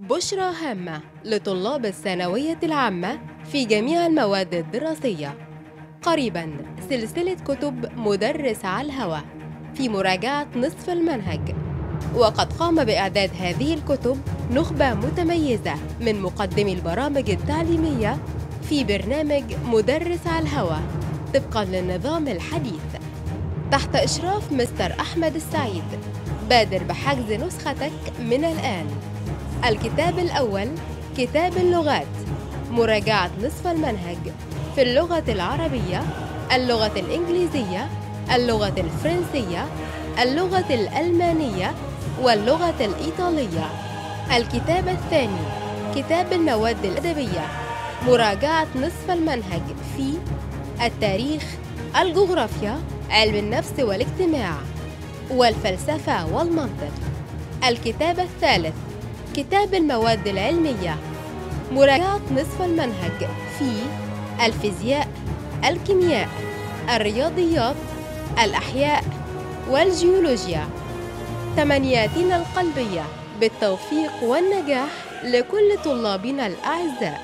بشرى هامة لطلاب الثانوية العامة في جميع المواد الدراسية قريبا سلسلة كتب مدرس على الهوى في مراجعة نصف المنهج وقد قام بإعداد هذه الكتب نخبة متميزة من مقدمي البرامج التعليمية في برنامج مدرس على الهوى طبقا للنظام الحديث تحت إشراف مستر أحمد السعيد بادر بحجز نسختك من الآن الكتاب الأول كتاب اللغات مراجعة نصف المنهج في اللغة العربية اللغة الإنجليزية اللغة الفرنسية اللغة الألمانية واللغة الإيطالية الكتاب الثاني كتاب المواد الأدبية مراجعة نصف المنهج في التاريخ الجغرافيا علم النفس والاجتماع والفلسفة والمنطق الكتاب الثالث كتاب المواد العلمية مراجعة نصف المنهج في الفيزياء الكيمياء الرياضيات الأحياء والجيولوجيا تمنياتنا القلبية بالتوفيق والنجاح لكل طلابنا الأعزاء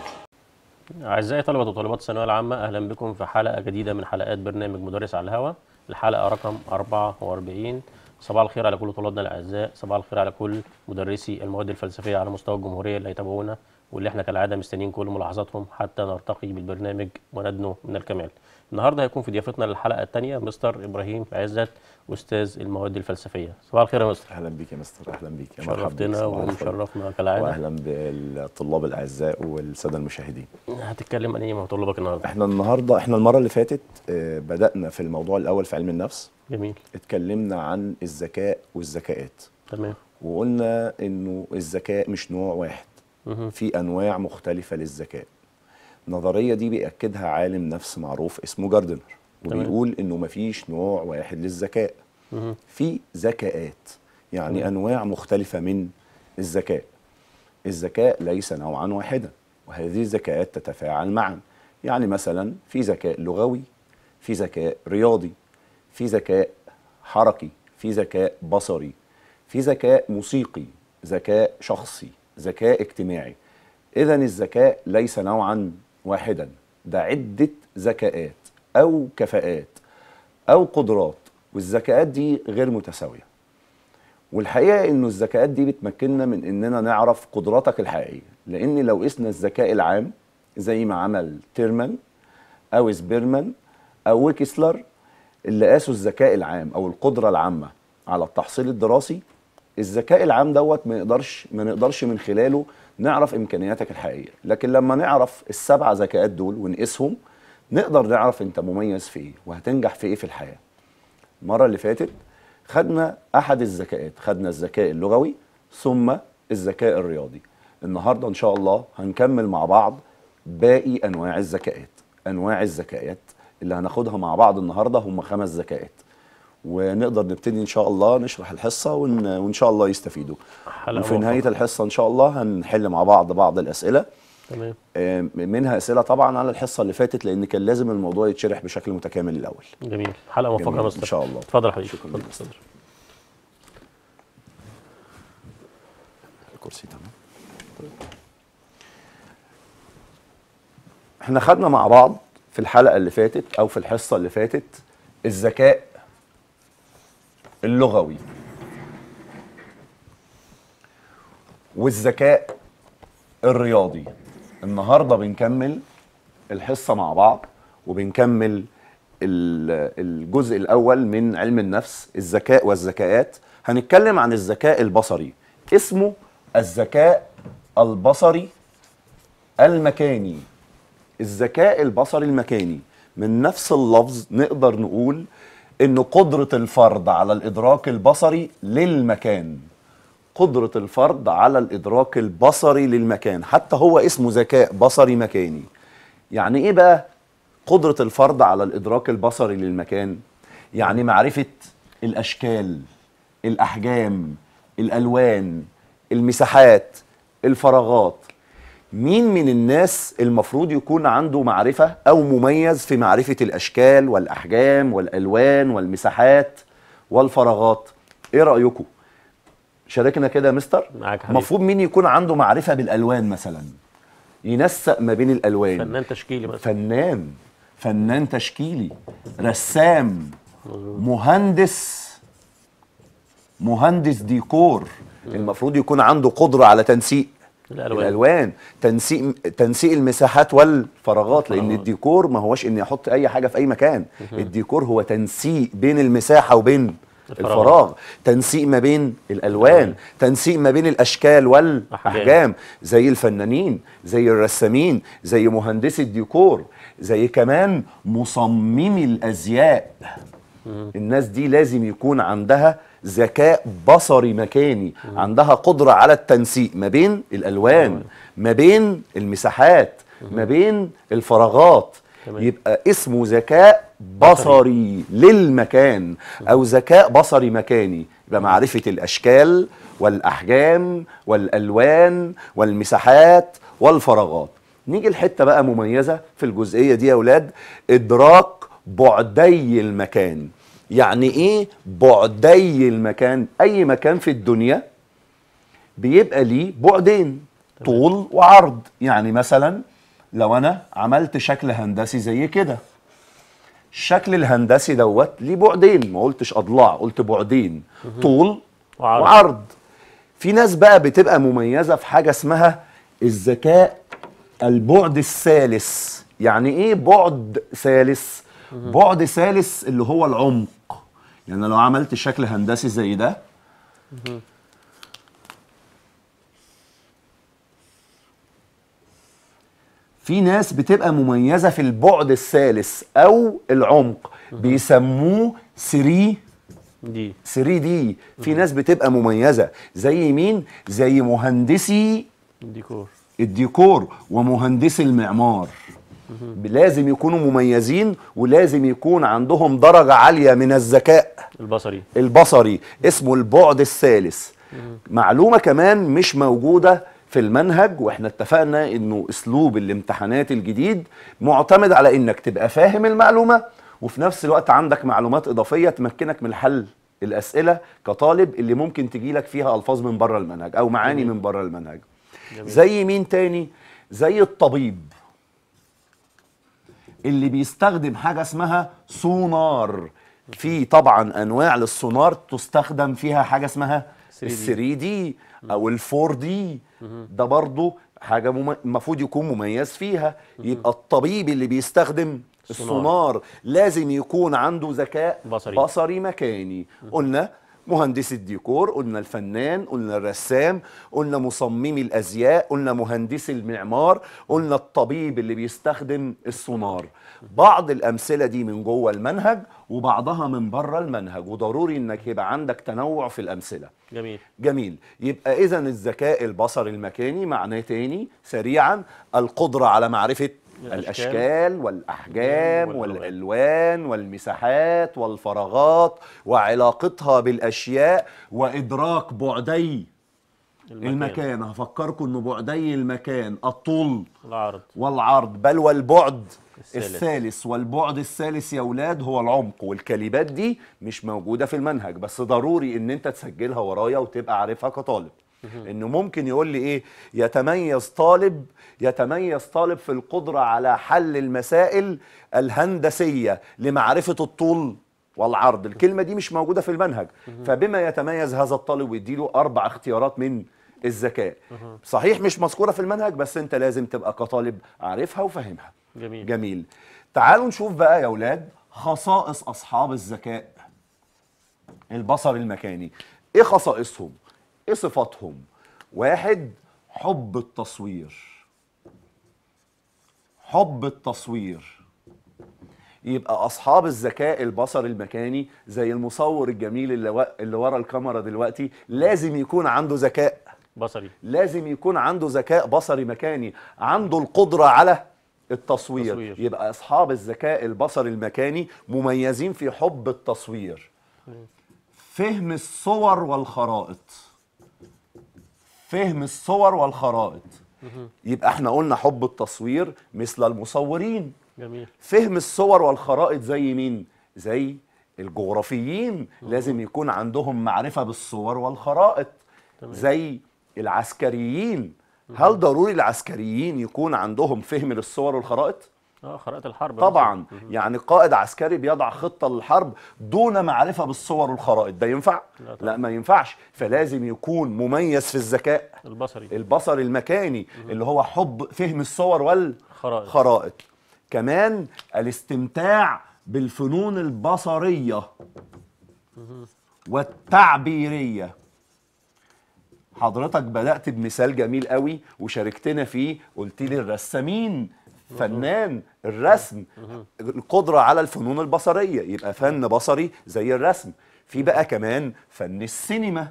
أعزائي طلبة وطالبات الثانوية العامة أهلا بكم في حلقة جديدة من حلقات برنامج مدرس على الهواء الحلقة رقم 44 صباح الخير على كل طلابنا الاعزاء صباح الخير على كل مدرسي المواد الفلسفيه على مستوى الجمهوريه اللي هيتابعونا واللي احنا كالعاده مستنيين كل ملاحظاتهم حتى نرتقي بالبرنامج وندنو من الكمال. النهارده هيكون في ضيافتنا للحلقه الثانيه مستر ابراهيم عزت استاذ المواد الفلسفيه. صباح الخير يا مستر. اهلا بيك يا مستر اهلا بيك شرفتنا ومشرفنا كالعاده. واهلا بالطلاب الاعزاء والساده المشاهدين. هتتكلم عن ايه مع طلابك النهارده؟ احنا النهارده احنا المره اللي فاتت آه، بدانا في الموضوع الاول في علم النفس جميل اتكلمنا عن الذكاء والذكاءات تمام وقلنا انه الذكاء مش نوع واحد مه. في انواع مختلفه للذكاء النظريه دي بياكدها عالم نفس معروف اسمه جاردنر وبيقول انه مفيش نوع واحد للذكاء في ذكاءات يعني مه. انواع مختلفه من الذكاء الذكاء ليس نوعا واحدا وهذه الذكاءات تتفاعل معا يعني مثلا في ذكاء لغوي في ذكاء رياضي في ذكاء حركي في ذكاء بصري في ذكاء موسيقي ذكاء شخصي ذكاء اجتماعي اذا الذكاء ليس نوعا واحدا ده عده ذكاءات او كفاءات او قدرات والذكاءات دي غير متساويه والحقيقه انه الذكاءات دي بتمكننا من اننا نعرف قدراتك الحقيقيه لان لو قسنا الذكاء العام زي ما عمل تيرمان او سبيرمان او ويكسلر اللي قاسوا الذكاء العام او القدره العامه على التحصيل الدراسي الذكاء العام دوت ما نقدرش ما نقدرش من خلاله نعرف امكانياتك الحقيقيه لكن لما نعرف السبع ذكاءات دول ونقيسهم نقدر نعرف انت مميز في ايه وهتنجح في ايه في الحياه المره اللي فاتت خدنا احد الذكاءات خدنا الذكاء اللغوي ثم الذكاء الرياضي النهارده ان شاء الله هنكمل مع بعض باقي انواع الذكاءات انواع الذكاءات اللي هناخدها مع بعض النهارده هم خمس ذكاءات ونقدر نبتدي ان شاء الله نشرح الحصه ون... وان شاء الله يستفيدوا وفي نهايه الحصه ان شاء الله هنحل مع بعض بعض الاسئله تمام آه، منها اسئله طبعا على الحصه اللي فاتت لان كان لازم الموضوع يتشرح بشكل متكامل الاول جميل حلقه موفقه يا مستر ان شاء الله اتفضل يا حبيبي شكرا مستر. الكرسي تمام احنا خدنا مع بعض في الحلقه اللي فاتت او في الحصه اللي فاتت الذكاء اللغوي والذكاء الرياضي النهارده بنكمل الحصه مع بعض وبنكمل الجزء الاول من علم النفس الذكاء والذكاءات هنتكلم عن الذكاء البصري اسمه الذكاء البصري المكاني الذكاء البصري المكاني من نفس اللفظ نقدر نقول ان قدرة الفرد على الادراك البصري للمكان قدرة الفرد على الادراك البصري للمكان حتى هو اسمه ذكاء بصري مكاني يعني ايه بقى قدرة الفرد على الادراك البصري للمكان يعني معرفة الاشكال الاحجام الالوان المساحات الفراغات مين من الناس المفروض يكون عنده معرفة أو مميز في معرفة الأشكال والأحجام والألوان والمساحات والفراغات إيه رأيكم؟ شاركنا كده مستر معاك مفروض مين يكون عنده معرفة بالألوان مثلا ينسق ما بين الألوان فنان تشكيلي مثلا فنان فنان تشكيلي رسام مهندس مهندس ديكور المفروض يكون عنده قدرة على تنسيق الالوان, الألوان. تنسيق تنسيق المساحات والفراغات لان الديكور ما هوش اني احط اي حاجه في اي مكان الديكور هو تنسيق بين المساحه وبين الفراغ, الفراغ. تنسيق ما بين الالوان تنسيق ما بين الاشكال والاحجام زي الفنانين زي الرسامين زي مهندسي الديكور زي كمان مصممي الازياء الناس دي لازم يكون عندها ذكاء بصري مكاني مم. عندها قدرة على التنسيق ما بين الألوان مم. ما بين المساحات مم. ما بين الفراغات تمام. يبقى اسمه ذكاء بصري للمكان أو ذكاء بصري مكاني يبقى معرفة الأشكال والأحجام والألوان والمساحات والفراغات نيجي لحتة بقى مميزة في الجزئية دي يا أولاد إدراك بعدي المكان يعني ايه بعدي المكان اي مكان في الدنيا بيبقى ليه بعدين طول وعرض يعني مثلا لو انا عملت شكل هندسي زي كده الشكل الهندسي دوت ليه بعدين ما قلتش اضلاع قلت بعدين طول وعرض. وعرض في ناس بقى بتبقى مميزه في حاجه اسمها الذكاء البعد الثالث يعني ايه بعد ثالث بعد ثالث اللي هو العمق لان لو عملت شكل هندسي زي ده في ناس بتبقى مميزه في البعد الثالث او العمق بيسموه 3 دي 3 دي في ناس بتبقى مميزه زي مين زي مهندسي الديكور الديكور ومهندسي المعمار لازم يكونوا مميزين ولازم يكون عندهم درجة عالية من الذكاء البصري البصري اسمه البعد الثالث معلومة كمان مش موجودة في المنهج واحنا اتفقنا انه اسلوب الامتحانات الجديد معتمد على انك تبقى فاهم المعلومة وفي نفس الوقت عندك معلومات اضافية تمكنك من حل الاسئلة كطالب اللي ممكن تجيلك فيها الفاظ من بره المنهج او معاني من بره المنهج جميل. زي مين تاني زي الطبيب اللي بيستخدم حاجه اسمها سونار في طبعا انواع للسونار تستخدم فيها حاجه اسمها 3 دي. او او 4 دي ده برضه حاجه المفروض يكون مميز فيها يبقى الطبيب اللي بيستخدم السونار لازم يكون عنده ذكاء بصري, بصري مكاني قلنا مهندس الديكور قلنا الفنان قلنا الرسام قلنا مصممي الازياء قلنا مهندس المعمار قلنا الطبيب اللي بيستخدم السونار بعض الامثله دي من جوه المنهج وبعضها من بره المنهج وضروري انك يبقى عندك تنوع في الامثله جميل جميل يبقى اذا الذكاء البصري المكاني معناه تاني سريعا القدره على معرفه الأشكال والأحجام والألوان والمساحات والفراغات وعلاقتها بالأشياء وإدراك بعدي المكان, المكان. هفكركم إن بعدي المكان الطول العرض والعرض بل والبعد الثالث. الثالث والبعد الثالث يا اولاد هو العمق والكلمات دي مش موجوده في المنهج بس ضروري ان انت تسجلها ورايا وتبقى عارفها كطالب انه ممكن يقول لي ايه يتميز طالب يتميز طالب في القدرة على حل المسائل الهندسية لمعرفة الطول والعرض الكلمة دي مش موجودة في المنهج فبما يتميز هذا الطالب ويديله أربع اختيارات من الذكاء صحيح مش مذكورة في المنهج بس أنت لازم تبقى كطالب عارفها وفاهمها جميل. جميل تعالوا نشوف بقى يا أولاد خصائص أصحاب الذكاء البصر المكاني إيه خصائصهم؟ إيه صفاتهم؟ واحد حب التصوير حب التصوير يبقى اصحاب الذكاء البصري المكاني زي المصور الجميل اللي, و... اللي ورا الكاميرا دلوقتي لازم يكون عنده ذكاء بصري لازم يكون عنده ذكاء بصري مكاني عنده القدره على التصوير تصوير. يبقى اصحاب الذكاء البصري المكاني مميزين في حب التصوير فهم الصور والخرائط فهم الصور والخرائط يبقى احنا قلنا حب التصوير مثل المصورين جميل. فهم الصور والخرائط زي مين زي الجغرافيين لازم يكون عندهم معرفة بالصور والخرائط تمام. زي العسكريين هل ضروري العسكريين يكون عندهم فهم للصور والخرائط اه خرائط الحرب طبعا ممكن. يعني قائد عسكري بيضع خطه للحرب دون معرفه بالصور والخرائط ده ينفع لا, طبعا. لا ما ينفعش فلازم يكون مميز في الذكاء البصري البصري المكاني مم. اللي هو حب فهم الصور والخرائط خرائط. كمان الاستمتاع بالفنون البصريه والتعبيريه حضرتك بدأت بمثال جميل قوي وشاركتنا فيه قلت لي الرسامين فنان الرسم القدره على الفنون البصريه يبقى فن بصري زي الرسم في بقى كمان فن السينما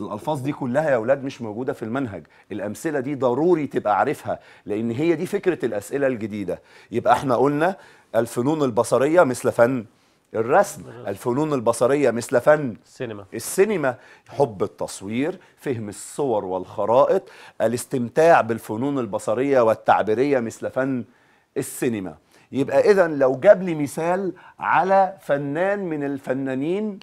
الالفاظ دي كلها يا اولاد مش موجوده في المنهج الامثله دي ضروري تبقى عارفها لان هي دي فكره الاسئله الجديده يبقى احنا قلنا الفنون البصريه مثل فن الرسم الفنون البصرية مثل فن السينما السينما حب التصوير فهم الصور والخرائط الاستمتاع بالفنون البصرية والتعبيرية مثل فن السينما يبقى إذا لو جاب لي مثال على فنان من الفنانين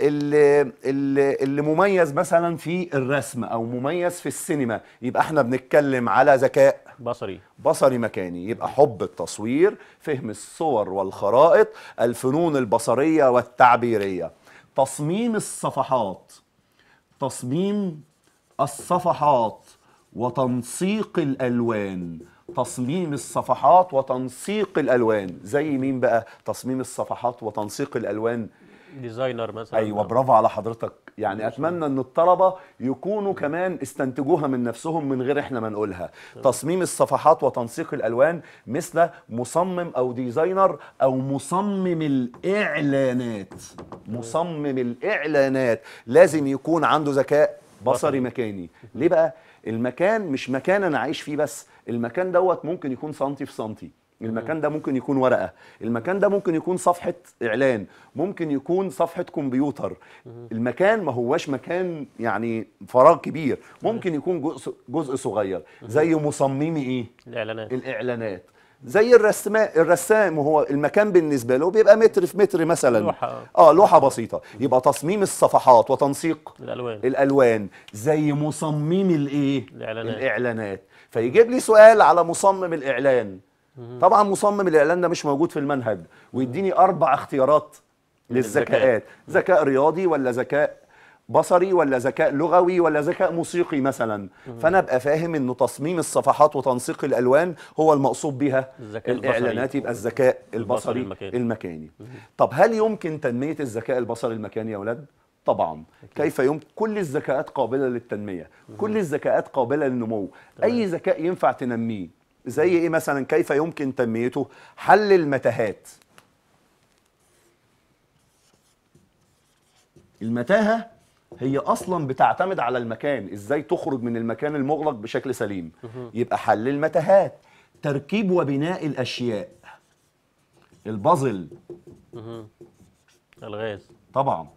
اللي, اللي, اللي مميز مثلا في الرسم أو مميز في السينما يبقى احنا بنتكلم على ذكاء بصري بصري مكاني يبقى حب التصوير فهم الصور والخرائط الفنون البصريه والتعبيريه تصميم الصفحات تصميم الصفحات وتنسيق الالوان تصميم الصفحات وتنسيق الالوان زي مين بقى تصميم الصفحات وتنسيق الالوان ديزاينر مثلا ايوه برافو على حضرتك يعني اتمنى ان الطلبه يكونوا كمان استنتجوها من نفسهم من غير احنا ما نقولها تصميم الصفحات وتنسيق الالوان مثل مصمم او ديزاينر او مصمم الاعلانات مصمم الاعلانات لازم يكون عنده ذكاء بصري مكاني ليه بقى المكان مش مكان انا عايش فيه بس المكان دوت ممكن يكون سنتي في سنتي المكان ده ممكن يكون ورقه المكان ده ممكن يكون صفحه اعلان ممكن يكون صفحه كمبيوتر المكان ما هواش مكان يعني فراغ كبير ممكن يكون جزء, جزء صغير زي مصممي ايه الاعلانات الاعلانات زي الرسماء الرسام هو المكان بالنسبه له بيبقى متر في متر مثلا لوحه اه لوحه بسيطه يبقى تصميم الصفحات وتنسيق الالوان الالوان زي مصممي الايه الاعلانات الاعلانات فيجيب لي سؤال على مصمم الاعلان طبعا مصمم الاعلان ده مش موجود في المنهج ويديني اربع اختيارات للذكاءات ذكاء رياضي ولا ذكاء بصري ولا ذكاء لغوي ولا ذكاء موسيقي مثلا فانا ابقى فاهم انه تصميم الصفحات وتنسيق الالوان هو المقصود بها الاعلانات يبقى الذكاء البصري المكاني, المكاني. طب هل يمكن تنميه الذكاء البصري المكاني يا اولاد طبعا أكيد. كيف يمكن كل الذكاءات قابله للتنميه كل الذكاءات قابله للنمو اي ذكاء ينفع تنميه زي ايه مثلا كيف يمكن تنميته حل المتاهات المتاهه هي اصلا بتعتمد على المكان ازاي تخرج من المكان المغلق بشكل سليم يبقى حل المتاهات تركيب وبناء الاشياء البازل الغاز طبعا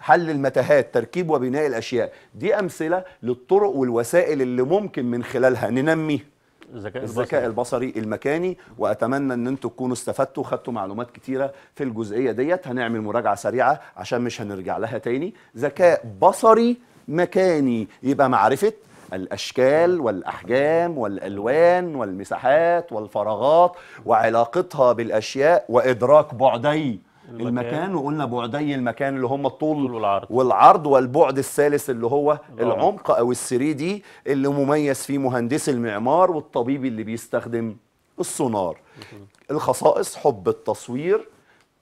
حل المتاهات تركيب وبناء الاشياء دي امثله للطرق والوسائل اللي ممكن من خلالها ننمي الذكاء البصري الذكاء البصري المكاني واتمنى ان انتم تكونوا استفدتوا خدتوا معلومات كتيره في الجزئيه ديت هنعمل مراجعه سريعه عشان مش هنرجع لها تاني ذكاء بصري مكاني يبقى معرفه الاشكال والاحجام والالوان والمساحات والفراغات وعلاقتها بالاشياء وادراك بعدي المكان, المكان وقلنا بعدي المكان اللي هم الطول والعرض والعرض والبعد الثالث اللي هو العمق, اه. العمق او السري دي اللي مميز فيه مهندس المعمار والطبيب اللي بيستخدم السونار الخصائص حب التصوير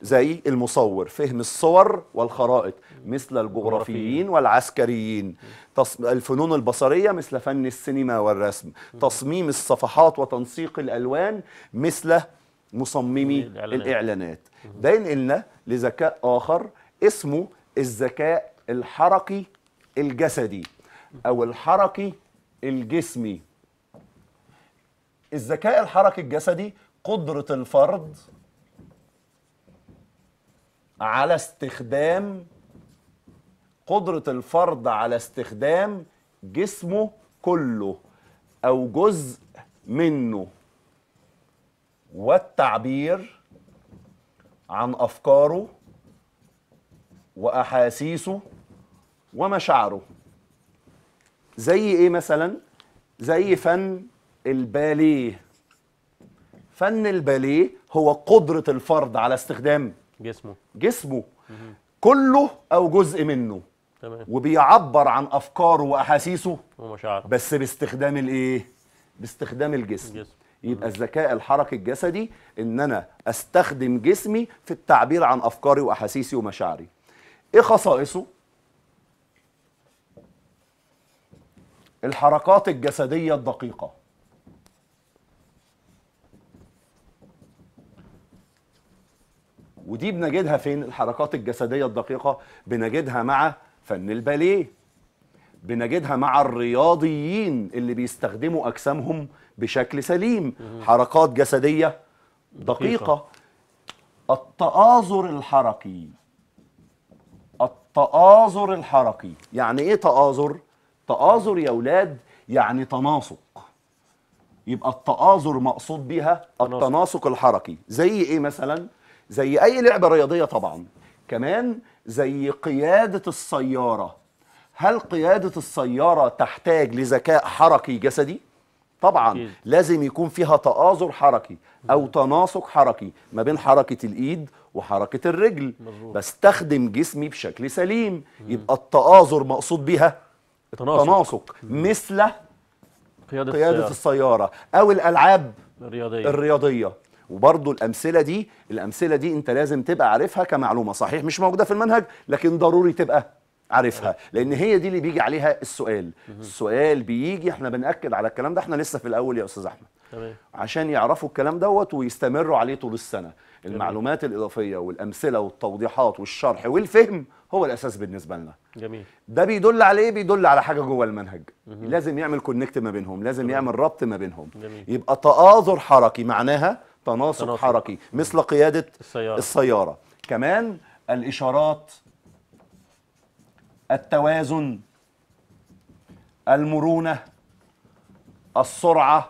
زي المصور فهم الصور والخرائط مثل الجغرافيين والعسكريين الفنون البصرية مثل فن السينما والرسم تصميم الصفحات وتنسيق الألوان مثل مصممي الإعلانات, الإعلانات. ده ينقلنا لذكاء آخر اسمه الذكاء الحركي الجسدي أو الحركي الجسمي الذكاء الحركي الجسدي قدرة الفرد على استخدام قدرة الفرد على استخدام جسمه كله أو جزء منه والتعبير عن افكاره واحاسيسه ومشاعره زي ايه مثلا زي فن الباليه فن الباليه هو قدره الفرد على استخدام جسمه جسمه كله او جزء منه تمام وبيعبر عن افكاره واحاسيسه ومشاعره بس باستخدام الايه باستخدام الجسم, الجسم. يبقى الذكاء الحركي الجسدي ان انا استخدم جسمي في التعبير عن افكاري واحاسيسي ومشاعري ايه خصائصه الحركات الجسديه الدقيقه ودي بنجدها فين الحركات الجسديه الدقيقه بنجدها مع فن الباليه بنجدها مع الرياضيين اللي بيستخدموا اجسامهم بشكل سليم حركات جسديه دقيقه التآزر الحركي التآزر الحركي يعني ايه تآزر تآزر يا اولاد يعني تناسق يبقى التآزر مقصود بيها التناسق الحركي زي ايه مثلا زي اي لعبه رياضيه طبعا كمان زي قياده السياره هل قيادة السيارة تحتاج لذكاء حركي جسدي؟ طبعا أكيد. لازم يكون فيها تآزر حركي أو تناسق حركي ما بين حركة الإيد وحركة الرجل مزبوط. بستخدم جسمي بشكل سليم مم. يبقى التآزر مقصود بها التناسق, التناسق. مثل قيادة, قيادة السيارة. السيارة أو الألعاب الرياضية, الرياضية. وبرضه الامثله دي الامثله دي انت لازم تبقى عارفها كمعلومه صحيح مش موجوده في المنهج لكن ضروري تبقى عارفها لان هي دي اللي بيجي عليها السؤال السؤال بيجي احنا بناكد على الكلام ده احنا لسه في الاول يا استاذ احمد تمام عشان يعرفوا الكلام دوت ويستمروا عليه طول السنه المعلومات الاضافيه والامثله والتوضيحات والشرح والفهم هو الاساس بالنسبه لنا جميل ده بيدل على ايه بيدل على حاجه جوه المنهج مم. لازم يعمل كونكت ما بينهم لازم جميل. يعمل ربط ما بينهم جميل. يبقى تآزر حركي معناها تناسق حركي مثل قياده السياره, السيارة. كمان الاشارات التوازن المرونه السرعه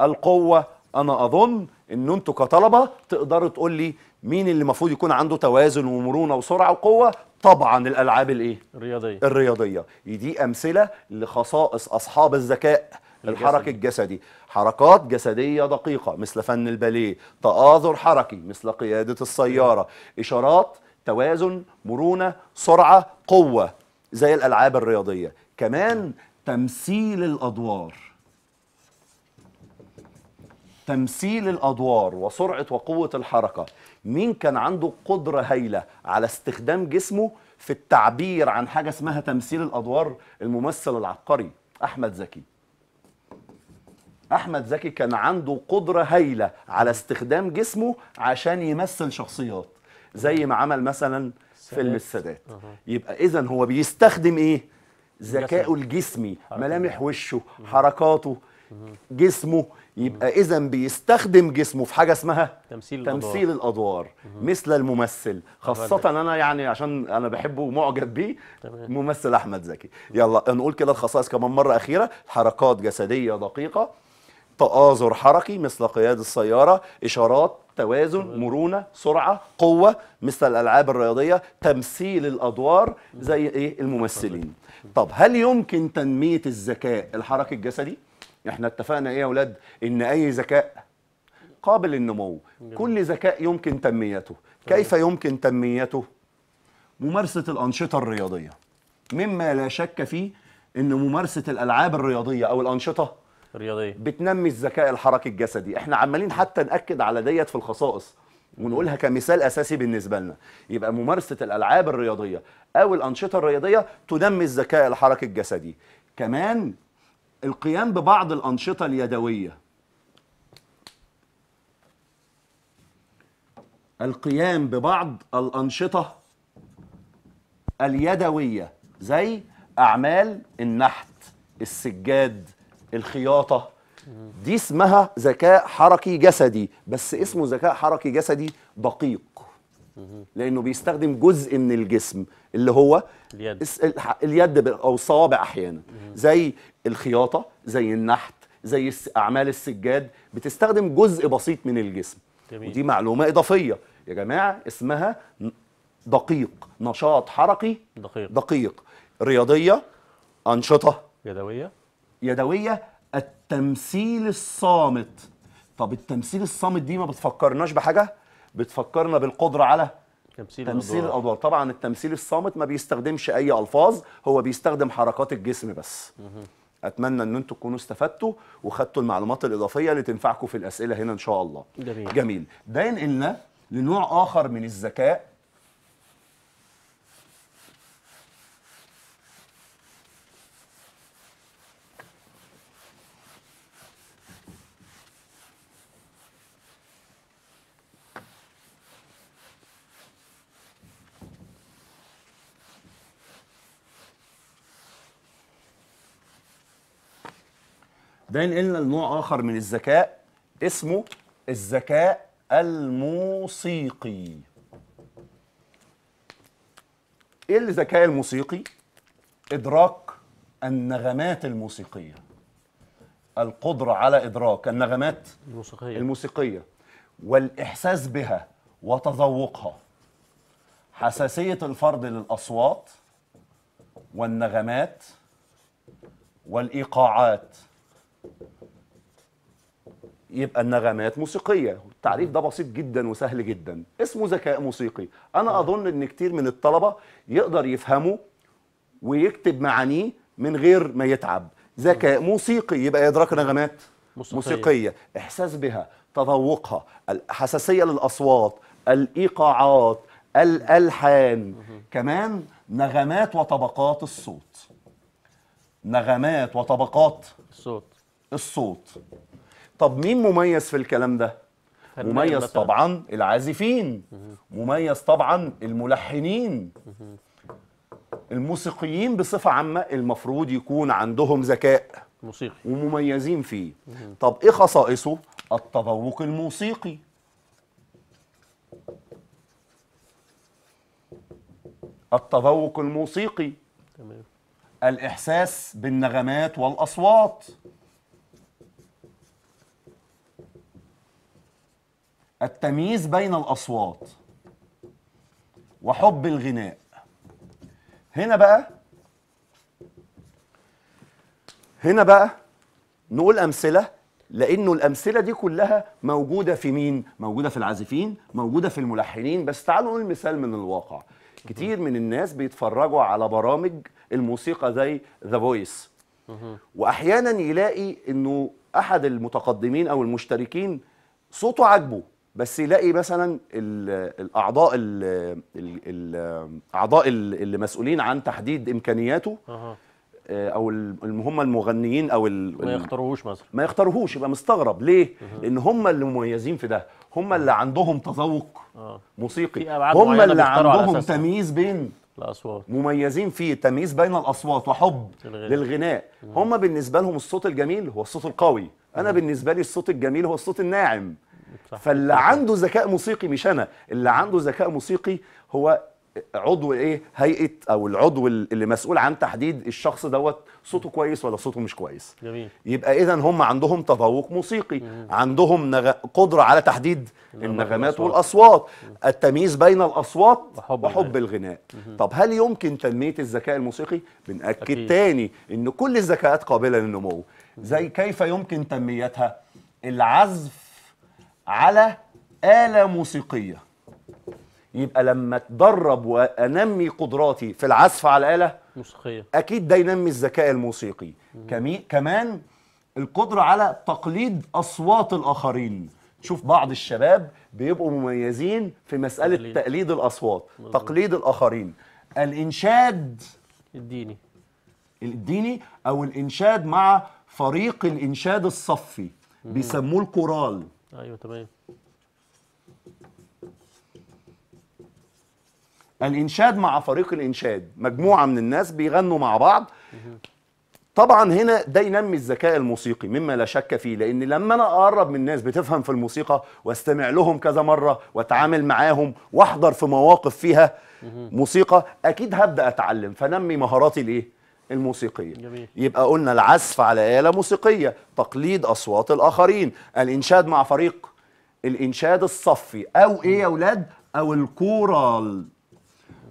القوه انا اظن ان انتوا كطلبه تقدروا تقول لي مين اللي المفروض يكون عنده توازن ومرونه وسرعه وقوه طبعا الالعاب الايه الرياضيه الرياضيه دي امثله لخصائص اصحاب الذكاء الحركي الجسدي حركات جسدية دقيقة مثل فن الباليه تآذر حركي مثل قيادة السيارة إشارات توازن مرونة سرعة قوة زي الالعاب الرياضيه كمان تمثيل الادوار تمثيل الادوار وسرعه وقوه الحركه مين كان عنده قدره هايله على استخدام جسمه في التعبير عن حاجه اسمها تمثيل الادوار الممثل العبقري احمد زكي احمد زكي كان عنده قدره هايله على استخدام جسمه عشان يمثل شخصيات زي ما عمل مثلا فيلم السادات أه. يبقى اذا هو بيستخدم ايه ذكائه الجسمي ملامح وشه حركاته جسمه يبقى اذا بيستخدم جسمه في حاجه اسمها تمثيل تمثيل الادوار, الأدوار. مثل الممثل خاصه انا يعني عشان انا بحبه ومعجب بيه ممثل احمد زكي يلا نقول كده الخصائص كمان مره اخيره حركات جسديه دقيقه تآزر حركي مثل قيادة السيارة إشارات توازن مرونه سرعه قوه مثل الالعاب الرياضيه تمثيل الادوار زي ايه الممثلين طب هل يمكن تنميه الذكاء الحركي الجسدي احنا اتفقنا ايه يا اولاد ان اي ذكاء قابل للنمو كل ذكاء يمكن تنميته كيف يمكن تنميته ممارسه الانشطه الرياضيه مما لا شك فيه ان ممارسه الالعاب الرياضيه او الانشطه رياضيه بتنمي الذكاء الحركي الجسدي احنا عمالين حتى ناكد على ديت في الخصائص ونقولها كمثال اساسي بالنسبه لنا يبقى ممارسه الالعاب الرياضيه او الانشطه الرياضيه تنمي الذكاء الحركي الجسدي كمان القيام ببعض الانشطه اليدويه القيام ببعض الانشطه اليدويه زي اعمال النحت السجاد الخياطه دي اسمها ذكاء حركي جسدي بس اسمه ذكاء حركي جسدي دقيق لانه بيستخدم جزء من الجسم اللي هو اليد اليد او الصوابع احيانا زي الخياطه زي النحت زي اعمال السجاد بتستخدم جزء بسيط من الجسم جميل. ودي معلومه اضافيه يا جماعه اسمها دقيق نشاط حركي دقيق دقيق رياضيه انشطه يدويه يدويه التمثيل الصامت طب التمثيل الصامت دي ما بتفكرناش بحاجه بتفكرنا بالقدره على تمثيل, تمثيل الادوار طبعا التمثيل الصامت ما بيستخدمش اي الفاظ هو بيستخدم حركات الجسم بس اتمنى ان انتم تكونوا استفدتوا وخدتوا المعلومات الاضافيه اللي تنفعكم في الاسئله هنا ان شاء الله جميل جميل ده ينقلنا لنوع اخر من الذكاء ده ينقلنا لنوع اخر من الذكاء اسمه الذكاء الموسيقي ايه الذكاء الموسيقي ادراك النغمات الموسيقيه القدره على ادراك النغمات الموسيقيه الموسيقيه والاحساس بها وتذوقها حساسيه الفرد للاصوات والنغمات والايقاعات يبقى النغمات موسيقيه التعريف ده بسيط جدا وسهل جدا اسمه ذكاء موسيقي انا نعم. اظن ان كتير من الطلبه يقدر يفهمه ويكتب معانيه من غير ما يتعب ذكاء نعم. موسيقي يبقى ادراك نغمات موسيقية. موسيقيه احساس بها تذوقها الحساسيه للاصوات الايقاعات الالحان كمان نغمات وطبقات الصوت نغمات وطبقات الصوت الصوت طب مين مميز في الكلام ده مميز طبعا العازفين مميز طبعا الملحنين الموسيقيين بصفة عامة المفروض يكون عندهم ذكاء موسيقي ومميزين فيه طب ايه خصائصه التذوق الموسيقي التذوق الموسيقي تمام الإحساس بالنغمات والأصوات التمييز بين الأصوات وحب الغناء هنا بقى هنا بقى نقول أمثلة لأنه الأمثلة دي كلها موجودة في مين؟ موجودة في العازفين، موجودة في الملحنين، بس تعالوا نقول مثال من الواقع. كتير من الناس بيتفرجوا على برامج الموسيقى زي ذا فويس واحيانا يلاقي انه احد المتقدمين او المشتركين صوته عاجبه بس يلاقي مثلا الاعضاء الاعضاء اللي مسؤولين عن تحديد امكانياته آه، او هم المغنيين او ما يختاروهوش مثلا ما يختاروهوش يبقى مستغرب ليه؟ لان هم اللي مميزين في ده هم اللي عندهم تذوق أه. موسيقي هم اللي عندهم تمييز بين الاصوات مميزين في تمييز بين الاصوات وحب للغناء. هم بالنسبه لهم الصوت الجميل هو الصوت القوي انا بالنسبه لي الصوت الجميل هو الصوت الناعم فاللي عنده ذكاء موسيقي مش انا اللي عنده ذكاء موسيقي هو عضو ايه هيئه او العضو اللي مسؤول عن تحديد الشخص دوت صوته كويس ولا صوته مش كويس جميل يبقى اذا هم عندهم تذوق موسيقي مم. عندهم نغ... قدره على تحديد النغمات والاصوات مم. التمييز بين الاصوات وحب, وحب الغناء مم. طب هل يمكن تنميه الذكاء الموسيقي بناكد ثاني تاني ان كل الذكاءات قابله للنمو زي كيف يمكن تنميتها العزف على آلة موسيقية يبقى لما اتدرب وانمي قدراتي في العزف على آلة موسيقية اكيد ده ينمي الذكاء الموسيقي كمي كمان القدرة على تقليد أصوات الآخرين تشوف بعض الشباب بيبقوا مميزين في مسألة تقليد, تقليد الأصوات مزبوط. تقليد الآخرين الإنشاد الديني الديني أو الإنشاد مع فريق الإنشاد الصفي بيسموه الكورال ايوه تمام الانشاد مع فريق الانشاد مجموعه من الناس بيغنوا مع بعض طبعا هنا ده ينمي الذكاء الموسيقي مما لا شك فيه لان لما انا اقرب من ناس بتفهم في الموسيقى واستمع لهم كذا مره واتعامل معاهم واحضر في مواقف فيها موسيقى اكيد هبدا اتعلم فنمي مهاراتي الايه الموسيقيه جميل. يبقى قلنا العزف على آلة موسيقيه تقليد اصوات الاخرين الانشاد مع فريق الانشاد الصفي او ايه يا اولاد او الكورال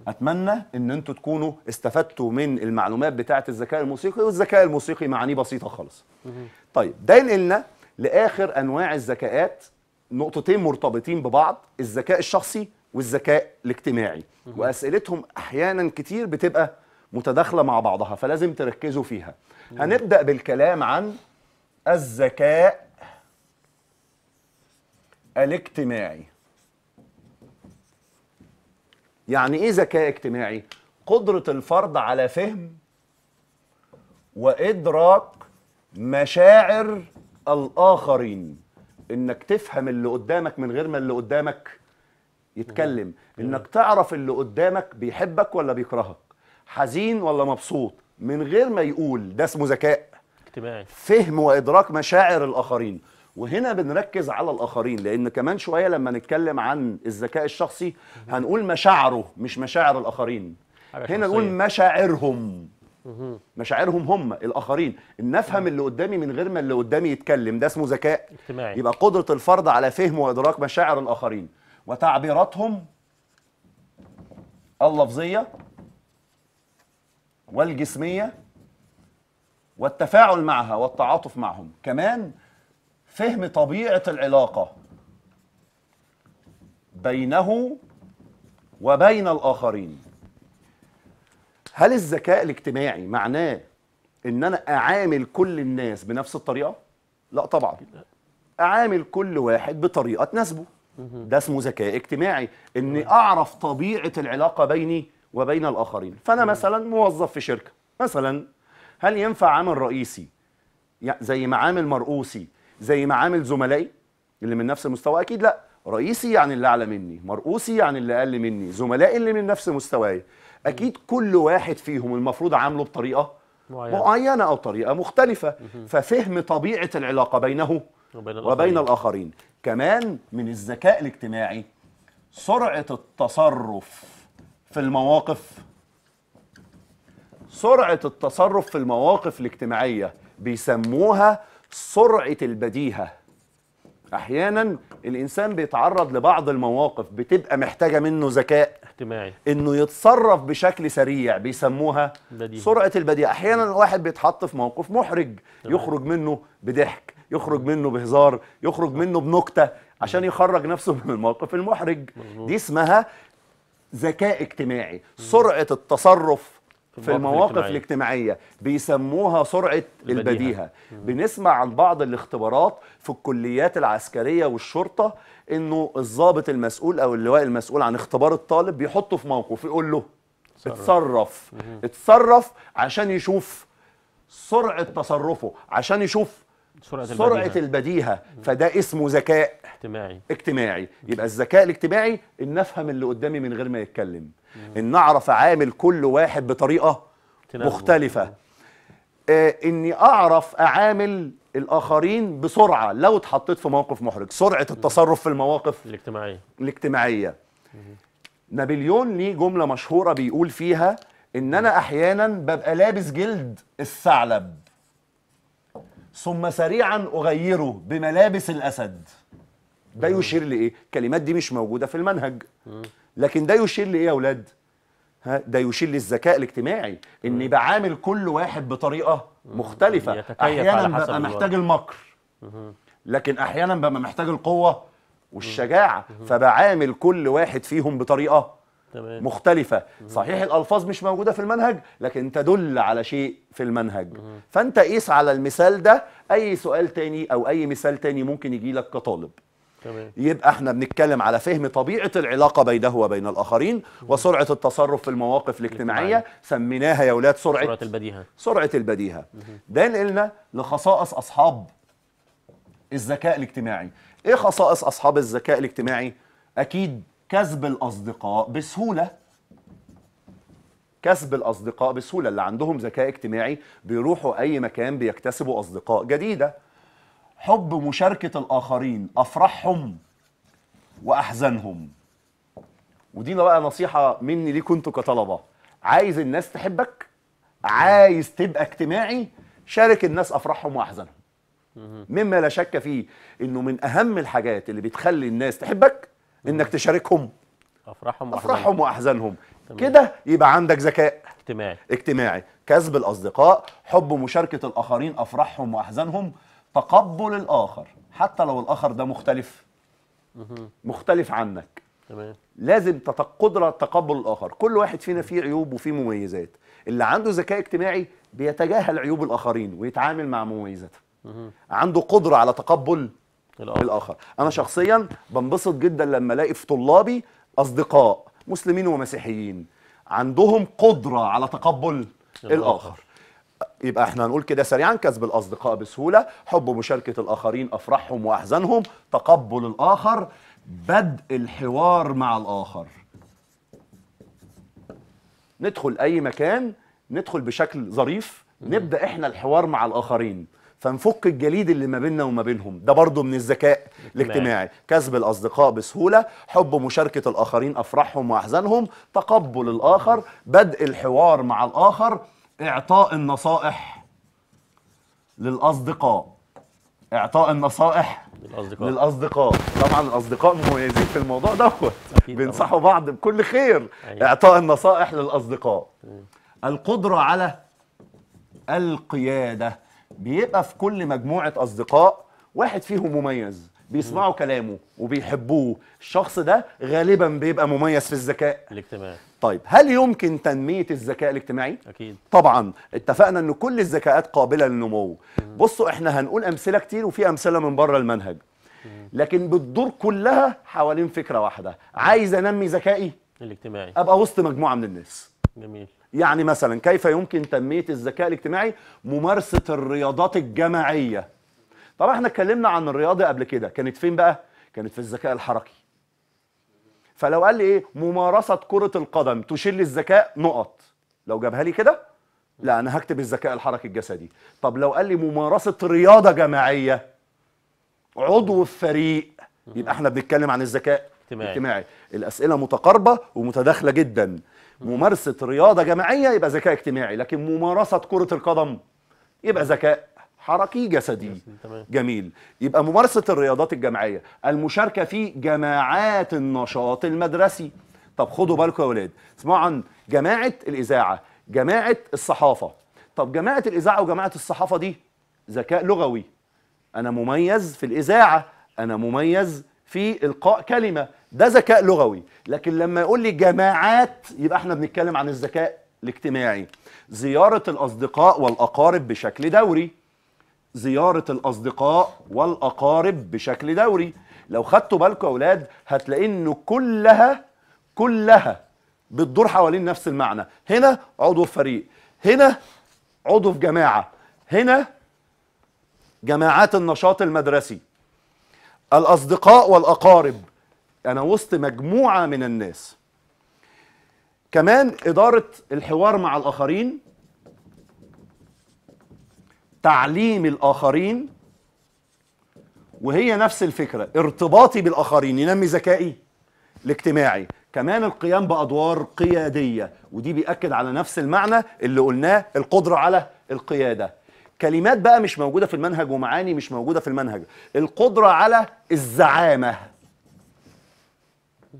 اتمنى ان انتوا تكونوا استفدتوا من المعلومات بتاعه الذكاء الموسيقي والذكاء الموسيقي معانيه بسيطه خالص طيب ده ينقلنا لاخر انواع الذكاءات نقطتين مرتبطين ببعض الذكاء الشخصي والذكاء الاجتماعي واسئلتهم احيانا كتير بتبقى متداخله مع بعضها فلازم تركزوا فيها هنبدا بالكلام عن الذكاء الاجتماعي يعني ايه ذكاء اجتماعي قدره الفرد على فهم وادراك مشاعر الاخرين انك تفهم اللي قدامك من غير ما اللي قدامك يتكلم انك تعرف اللي قدامك بيحبك ولا بيكرهك حزين ولا مبسوط من غير ما يقول ده اسمه ذكاء اجتماعي فهم وادراك مشاعر الاخرين وهنا بنركز على الاخرين لان كمان شويه لما نتكلم عن الذكاء الشخصي هنقول مشاعره مش مشاعر الاخرين هنا نقول مشاعرهم مشاعرهم هم الاخرين ان افهم اللي قدامي من غير ما اللي قدامي يتكلم ده اسمه ذكاء اجتماعي يبقى قدره الفرد على فهم وادراك مشاعر الاخرين وتعبيراتهم اللفظيه والجسميه والتفاعل معها والتعاطف معهم كمان فهم طبيعه العلاقه بينه وبين الاخرين هل الذكاء الاجتماعي معناه ان انا اعامل كل الناس بنفس الطريقه لا طبعا اعامل كل واحد بطريقه تناسبه ده اسمه ذكاء اجتماعي اني اعرف طبيعه العلاقه بيني وبين الاخرين فانا مثلا موظف في شركه مثلا هل ينفع عامل رئيسي زي ما عامل مرؤوسي زي ما عامل زملائي اللي من نفس المستوى اكيد لا رئيسي يعني اللي اعلى مني مرؤوسي يعني اللي اقل مني زملائي اللي من نفس مستواي اكيد كل واحد فيهم المفروض عامله بطريقه معينة. معينه او طريقه مختلفه ففهم طبيعه العلاقه بينه وبين الآخرين. وبين الآخرين كمان من الذكاء الاجتماعي سرعة التصرف في المواقف سرعة التصرف في المواقف الاجتماعية بيسموها سرعة البديهة احيانا الانسان بيتعرض لبعض المواقف بتبقى محتاجه منه ذكاء اجتماعي انه يتصرف بشكل سريع بيسموها بديهة. سرعه البديهه احيانا الواحد بيتحط في موقف محرج طبعا. يخرج منه بضحك يخرج منه بهزار يخرج منه بنكته عشان يخرج نفسه من الموقف المحرج مزبوط. دي اسمها ذكاء اجتماعي سرعه التصرف في المواقف الاجتماعيه بيسموها سرعه البديهه, البديهة. بنسمع عن بعض الاختبارات في الكليات العسكريه والشرطه انه الضابط المسؤول او اللواء المسؤول عن اختبار الطالب بيحطه في موقف يقول له صرف. اتصرف اتصرف عشان يشوف سرعه تصرفه عشان يشوف سرعة, سرعة البديهة. البديهة فده اسمه ذكاء اجتماعي اجتماعي يبقى الذكاء الاجتماعي ان افهم اللي قدامي من غير ما يتكلم ان اعرف اعامل كل واحد بطريقة مختلفة آه اني اعرف اعامل الاخرين بسرعة لو اتحطيت في موقف محرج سرعة التصرف في المواقف الاجتماعية الاجتماعية نابليون ليه جملة مشهورة بيقول فيها ان انا احيانا ببقى لابس جلد الثعلب ثم سريعا أغيره بملابس الأسد ده يشير لإيه؟ الكلمات دي مش موجودة في المنهج لكن ده يشير لإيه يا أولاد؟ ها ده يشير للذكاء الاجتماعي اني بعامل كل واحد بطريقه مختلفه احيانا ببقى محتاج المكر لكن احيانا ببقى محتاج القوه والشجاعه فبعامل كل واحد فيهم بطريقه تمام. مختلفة مم. صحيح الألفاظ مش موجودة في المنهج لكن تدل على شيء في المنهج مم. فأنت قيس على المثال ده أي سؤال تاني أو أي مثال تاني ممكن يجي لك كطالب تمام. يبقى احنا بنتكلم على فهم طبيعة العلاقة بينه وبين الآخرين مم. وسرعة التصرف في المواقف الاجتماعية سميناها يا ولاد سرعة سرعة البديهة سرعة البديهة ده نقلنا لخصائص أصحاب الذكاء الاجتماعي إيه خصائص أصحاب الذكاء الاجتماعي؟ أكيد كسب الأصدقاء بسهولة كسب الأصدقاء بسهولة اللي عندهم ذكاء اجتماعي بيروحوا أي مكان بيكتسبوا أصدقاء جديدة حب مشاركة الآخرين أفرحهم وأحزنهم ودي بقى نصيحة مني ليكم انتوا كطلبة عايز الناس تحبك عايز تبقى اجتماعي شارك الناس أفرحهم وأحزانهم مما لا شك فيه انه من اهم الحاجات اللي بتخلي الناس تحبك انك تشاركهم افراحهم افراحهم واحزانهم كده يبقى عندك ذكاء اجتماعي اجتماعي كسب الاصدقاء حب مشاركه الاخرين افراحهم واحزانهم تقبل الاخر حتى لو الاخر ده مختلف مختلف عنك تمام لازم قدره تقبل الاخر كل واحد فينا فيه عيوب وفيه مميزات اللي عنده ذكاء اجتماعي بيتجاهل عيوب الاخرين ويتعامل مع مميزاتها عنده قدره على تقبل الآخر. الاخر انا شخصيا بنبسط جدا لما الاقي في طلابي اصدقاء مسلمين ومسيحيين عندهم قدره على تقبل الآخر. الاخر يبقى احنا هنقول كده سريعا كسب الاصدقاء بسهوله حب مشاركه الاخرين افرحهم واحزانهم تقبل الاخر بدء الحوار مع الاخر ندخل اي مكان ندخل بشكل ظريف نبدا احنا الحوار مع الاخرين فنفك الجليد اللي ما بيننا وما بينهم ده برضه من الذكاء الاجتماعي كسب الاصدقاء بسهوله حب مشاركه الاخرين افراحهم واحزانهم تقبل الاخر بدء الحوار مع الاخر اعطاء النصائح للاصدقاء اعطاء النصائح للاصدقاء للاصدقاء طبعا الاصدقاء مميزين في الموضوع دوت بينصحوا بعض بكل خير أيوة. اعطاء النصائح للاصدقاء القدره على القياده بيبقى في كل مجموعه اصدقاء واحد فيهم مميز بيسمعوا كلامه وبيحبوه الشخص ده غالبا بيبقى مميز في الذكاء الاجتماعي طيب هل يمكن تنميه الذكاء الاجتماعي اكيد طبعا اتفقنا ان كل الذكاءات قابله للنمو بصوا احنا هنقول امثله كتير وفي امثله من بره المنهج لكن بتدور كلها حوالين فكره واحده عايز انمي ذكائي الاجتماعي ابقى وسط مجموعه من الناس جميل يعني مثلا كيف يمكن تنمية الذكاء الاجتماعي ممارسة الرياضات الجماعية طبعا احنا اتكلمنا عن الرياضة قبل كده كانت فين بقى كانت في الذكاء الحركي فلو قال لي ايه ممارسة كرة القدم تشيل الذكاء نقط لو جابها لي كده لا انا هكتب الذكاء الحركي الجسدي طب لو قال لي ممارسة رياضة جماعية عضو الفريق يبقى احنا بنتكلم عن الذكاء الاجتماعي الاسئله متقاربه ومتداخله جدا ممارسه رياضه جماعيه يبقى ذكاء اجتماعي لكن ممارسه كره القدم يبقى ذكاء حركي جسدي جميل يبقى ممارسه الرياضات الجماعيه المشاركه في جماعات النشاط المدرسي طب خدوا بالكم يا اولاد اسمعوا عن جماعه الاذاعه جماعه الصحافه طب جماعه الاذاعه وجماعه الصحافه دي ذكاء لغوي انا مميز في الاذاعه انا مميز في القاء كلمه ده ذكاء لغوي لكن لما يقول لي جماعات يبقى احنا بنتكلم عن الذكاء الاجتماعي زياره الاصدقاء والاقارب بشكل دوري زياره الاصدقاء والاقارب بشكل دوري لو خدتوا بالكم يا اولاد هتلاقي انه كلها كلها بتدور حوالين نفس المعنى هنا عضو في فريق هنا عضو في جماعه هنا جماعات النشاط المدرسي الأصدقاء والأقارب أنا وسط مجموعة من الناس كمان إدارة الحوار مع الآخرين تعليم الآخرين وهي نفس الفكرة ارتباطي بالآخرين ينمي ذكائي الاجتماعي كمان القيام بأدوار قيادية ودي بيأكد على نفس المعنى اللي قلناه القدرة على القيادة كلمات بقى مش موجودة في المنهج ومعاني مش موجودة في المنهج القدرة على الزعامة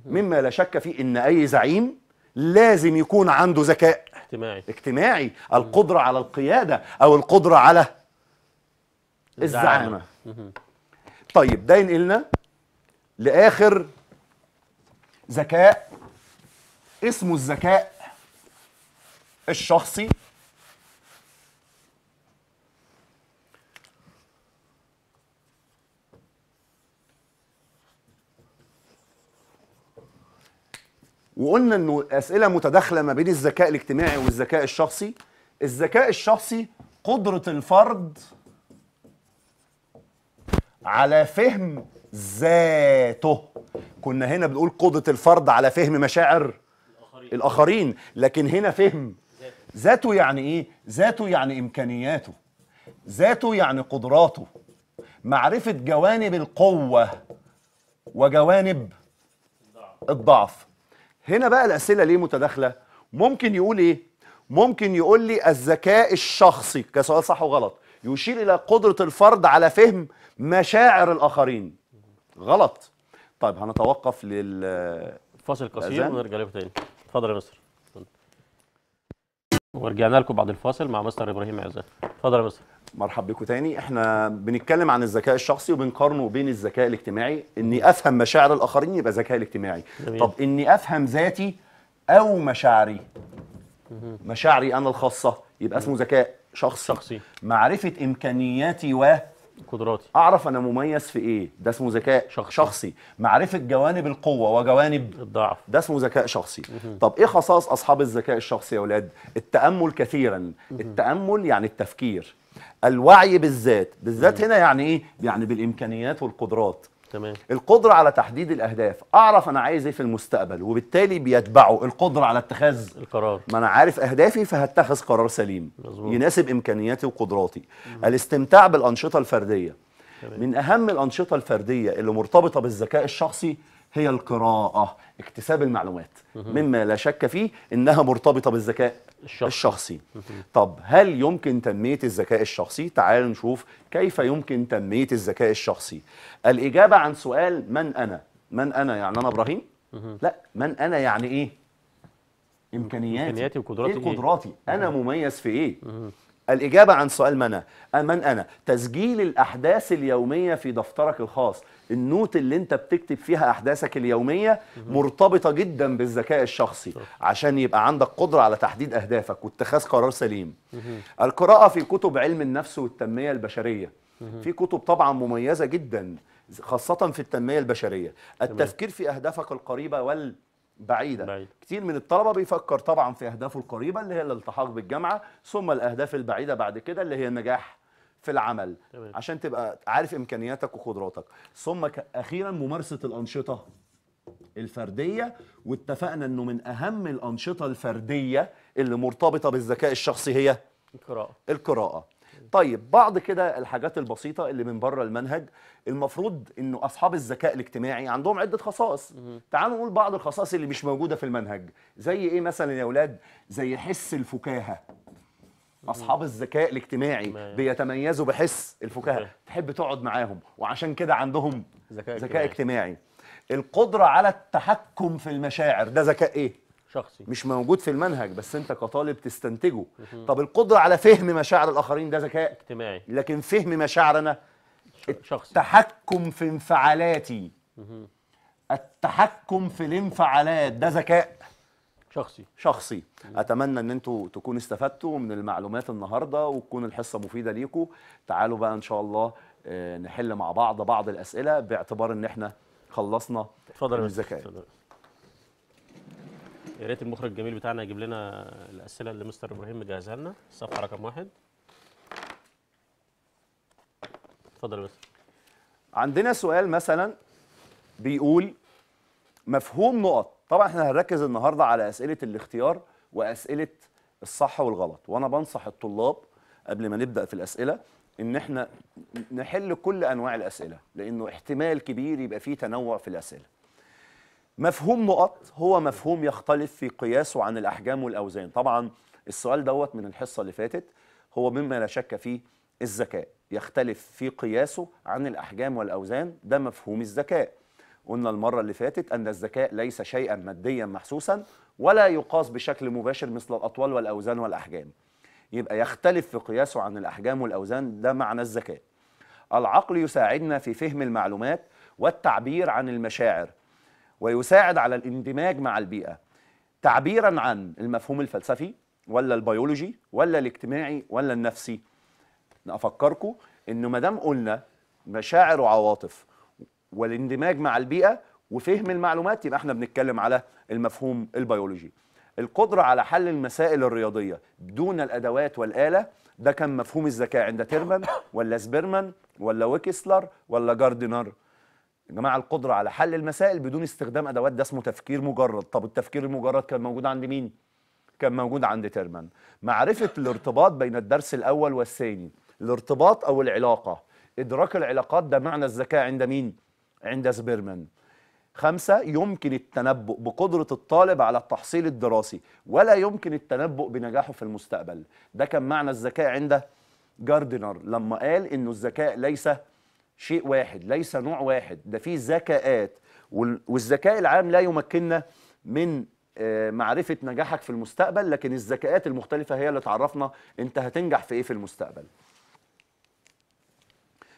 مما لا شك فيه ان اي زعيم لازم يكون عنده ذكاء اجتماعي اجتماعي القدرة على القيادة او القدرة على الزعامة طيب ده ينقلنا لاخر ذكاء اسمه الذكاء الشخصي وقلنا انه اسئله متداخله ما بين الذكاء الاجتماعي والذكاء الشخصي الذكاء الشخصي قدره الفرد على فهم ذاته كنا هنا بنقول قدره الفرد على فهم مشاعر الاخرين, الآخرين. لكن هنا فهم ذاته يعني ايه ذاته يعني امكانياته ذاته يعني قدراته معرفه جوانب القوه وجوانب الضعف هنا بقى الاسئله ليه متداخله ممكن يقول ايه ممكن يقول لي الذكاء الشخصي كسؤال صح وغلط يشير الى قدره الفرد على فهم مشاعر الاخرين غلط طيب هنتوقف لل فاصل قصير ونرجع له تاني اتفضل يا نصر ورجعنا لكم بعد الفاصل مع مستر ابراهيم عزام اتفضل يا مستر مرحب بكم تاني احنا بنتكلم عن الذكاء الشخصي وبنقارنه بين الذكاء الاجتماعي اني افهم مشاعر الاخرين يبقى ذكاء اجتماعي جميل. طب اني افهم ذاتي او مشاعري مشاعري انا الخاصه يبقى اسمه ذكاء شخصي. شخصي معرفه امكانياتي و قدراتي اعرف انا مميز في ايه ده اسمه ذكاء شخصي. شخصي معرفه جوانب القوه وجوانب الضعف ده اسمه ذكاء شخصي طب ايه خصائص اصحاب الذكاء الشخصي يا اولاد التامل كثيرا التامل يعني التفكير الوعي بالذات بالذات هنا يعني ايه يعني بالامكانيات والقدرات تمام القدره على تحديد الاهداف اعرف انا عايز ايه في المستقبل وبالتالي بيتبعه القدره على اتخاذ القرار ما انا عارف اهدافي فهتخذ قرار سليم مزبوط. يناسب امكانياتي وقدراتي مم. الاستمتاع بالانشطه الفرديه تمام. من اهم الانشطه الفرديه اللي مرتبطه بالذكاء الشخصي هي القراءه اكتساب المعلومات مم. مما لا شك فيه انها مرتبطه بالذكاء الشخصي, الشخصي. طب هل يمكن تنمية الذكاء الشخصي؟ تعالوا نشوف كيف يمكن تنمية الذكاء الشخصي الإجابة عن سؤال من أنا؟ من أنا يعني أنا إبراهيم؟ لا من أنا يعني إيه؟ إمكانياتي إمكانياتي وقدراتي إيه, إيه قدراتي؟ أنا مميز في إيه؟ الإجابة عن سؤال من أنا آه، من أنا تسجيل الأحداث اليومية في دفترك الخاص النوت اللي انت بتكتب فيها احداثك اليوميه مرتبطه جدا بالذكاء الشخصي عشان يبقى عندك قدره على تحديد اهدافك واتخاذ قرار سليم القراءه في كتب علم النفس والتنميه البشريه في كتب طبعا مميزه جدا خاصه في التنميه البشريه التفكير في اهدافك القريبه وال بعيدة. بعيدة كتير من الطلبة بيفكر طبعا في أهدافه القريبة اللي هي الالتحاق بالجامعة ثم الأهداف البعيدة بعد كده اللي هي النجاح في العمل تمام. عشان تبقى عارف إمكانياتك وقدراتك ثم أخيرا ممارسة الأنشطة الفردية واتفقنا أنه من أهم الأنشطة الفردية اللي مرتبطة بالذكاء الشخصي هي القراءة القراءة طيب بعض كده الحاجات البسيطه اللي من بره المنهج المفروض انه اصحاب الذكاء الاجتماعي عندهم عده خصائص تعالوا نقول بعض الخصائص اللي مش موجوده في المنهج زي ايه مثلا يا اولاد زي حس الفكاهه اصحاب الذكاء الاجتماعي بيتميزوا بحس الفكاهه تحب تقعد معاهم وعشان كده عندهم ذكاء اجتماعي القدره على التحكم في المشاعر ده ذكاء ايه شخصي مش موجود في المنهج بس انت كطالب تستنتجه طب القدره على فهم مشاعر الاخرين ده ذكاء اجتماعي لكن فهم مشاعر انا شخصي التحكم في انفعالاتي التحكم في الانفعالات ده ذكاء شخصي شخصي اتمنى ان انتوا تكونوا استفدتوا من المعلومات النهارده وتكون الحصه مفيده ليكم تعالوا بقى ان شاء الله آه، نحل مع بعض بعض الاسئله باعتبار ان احنا خلصنا الذكاء يا ريت المخرج الجميل بتاعنا يجيب لنا الاسئله اللي مستر ابراهيم مجهزها لنا الصفحه رقم واحد اتفضل بس عندنا سؤال مثلا بيقول مفهوم نقط طبعا احنا هنركز النهارده على اسئله الاختيار واسئله الصح والغلط وانا بنصح الطلاب قبل ما نبدا في الاسئله ان احنا نحل كل انواع الاسئله لانه احتمال كبير يبقى فيه تنوع في الاسئله مفهوم نقط هو مفهوم يختلف في قياسه عن الأحجام والأوزان طبعا السؤال دوت من الحصة اللي فاتت هو مما لا شك فيه الذكاء يختلف في قياسه عن الأحجام والأوزان ده مفهوم الذكاء قلنا المرة اللي فاتت أن الذكاء ليس شيئا ماديا محسوسا ولا يقاس بشكل مباشر مثل الأطوال والأوزان والأحجام يبقى يختلف في قياسه عن الأحجام والأوزان ده معنى الذكاء العقل يساعدنا في فهم المعلومات والتعبير عن المشاعر ويساعد على الاندماج مع البيئة تعبيرا عن المفهوم الفلسفي ولا البيولوجي ولا الاجتماعي ولا النفسي افكركم انه ما دام قلنا مشاعر وعواطف والاندماج مع البيئه وفهم المعلومات يبقى احنا بنتكلم على المفهوم البيولوجي القدره على حل المسائل الرياضيه دون الادوات والاله ده كان مفهوم الذكاء عند تيرمان ولا سبيرمان ولا ويكسلر ولا جاردنر يا جماعه القدره على حل المسائل بدون استخدام ادوات ده اسمه تفكير مجرد طب التفكير المجرد كان موجود عند مين كان موجود عند تيرمان معرفه الارتباط بين الدرس الاول والثاني الارتباط او العلاقه ادراك العلاقات ده معنى الذكاء عند مين عند سبيرمان خمسة يمكن التنبؤ بقدرة الطالب على التحصيل الدراسي ولا يمكن التنبؤ بنجاحه في المستقبل ده كان معنى الذكاء عند جاردنر لما قال انه الذكاء ليس شيء واحد ليس نوع واحد ده فيه ذكاءات والذكاء العام لا يمكننا من آه، معرفة نجاحك في المستقبل لكن الذكاءات المختلفة هي اللي تعرفنا انت هتنجح في ايه في المستقبل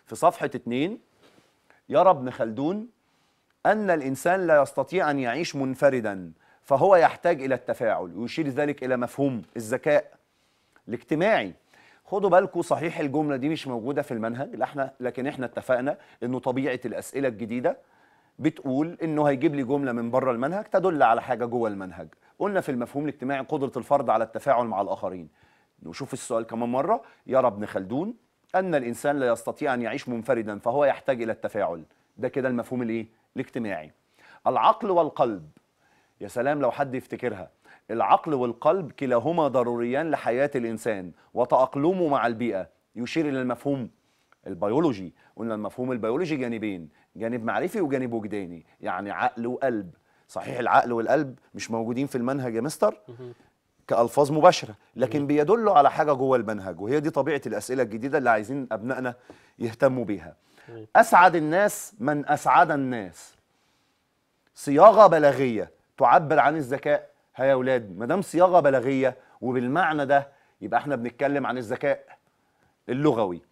في صفحة اتنين يرى ابن خلدون أن الإنسان لا يستطيع أن يعيش منفردا فهو يحتاج إلى التفاعل ويشير ذلك إلى مفهوم الذكاء الاجتماعي خدوا بالكم صحيح الجمله دي مش موجوده في المنهج لا احنا لكن احنا اتفقنا انه طبيعه الاسئله الجديده بتقول انه هيجيب لي جمله من بره المنهج تدل على حاجه جوه المنهج قلنا في المفهوم الاجتماعي قدره الفرد على التفاعل مع الاخرين نشوف السؤال كمان مره يرى ابن خلدون ان الانسان لا يستطيع ان يعيش منفردا فهو يحتاج الى التفاعل ده كده المفهوم الايه الاجتماعي العقل والقلب يا سلام لو حد يفتكرها العقل والقلب كلاهما ضروريان لحياة الإنسان وتأقلمه مع البيئة يشير إلى المفهوم البيولوجي قلنا المفهوم البيولوجي جانبين جانب معرفي وجانب وجداني يعني عقل وقلب صحيح العقل والقلب مش موجودين في المنهج يا مستر كألفاظ مباشرة لكن بيدلوا على حاجة جوه المنهج وهي دي طبيعة الأسئلة الجديدة اللي عايزين أبنائنا يهتموا بيها أسعد الناس من أسعد الناس صياغة بلاغية تعبر عن الذكاء ها يا اولاد ما دام صياغه بلاغيه وبالمعنى ده يبقى احنا بنتكلم عن الذكاء اللغوي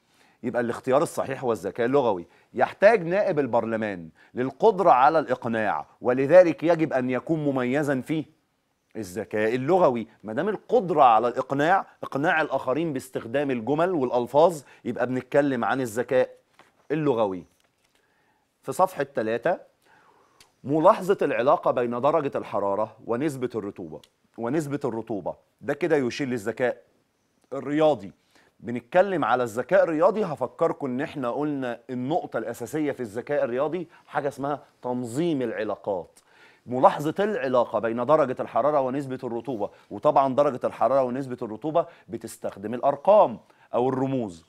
يبقى الاختيار الصحيح هو الذكاء اللغوي يحتاج نائب البرلمان للقدرة على الإقناع ولذلك يجب أن يكون مميزا في الذكاء اللغوي ما دام القدرة على الإقناع إقناع الآخرين باستخدام الجمل والألفاظ يبقى بنتكلم عن الذكاء اللغوي في صفحة 3 ملاحظة العلاقة بين درجة الحرارة ونسبة الرطوبة ونسبة الرطوبة ده كده يشير للذكاء الرياضي بنتكلم على الذكاء الرياضي هفكركم ان احنا قلنا النقطة الأساسية في الذكاء الرياضي حاجة اسمها تنظيم العلاقات ملاحظة العلاقة بين درجة الحرارة ونسبة الرطوبة وطبعا درجة الحرارة ونسبة الرطوبة بتستخدم الأرقام أو الرموز